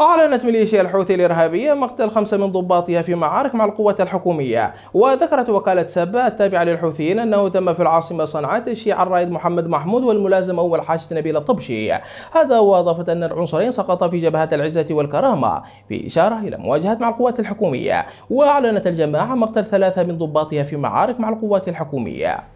أعلنت ميليشيا الحوثي الإرهابية مقتل خمسة من ضباطها في معارك مع القوات الحكومية وذكرت وكالة سبا التابعة للحوثيين أنه تم في العاصمة صنعاء تشييع الرائد محمد محمود والملازم أول حاجة نبيل الطبشي هذا وأضافت أن العنصرين سقطا في جبهات العزة والكرامة في إشارة إلى مواجهة مع القوات الحكومية وأعلنت الجماعة مقتل ثلاثة من ضباطها في معارك مع القوات الحكومية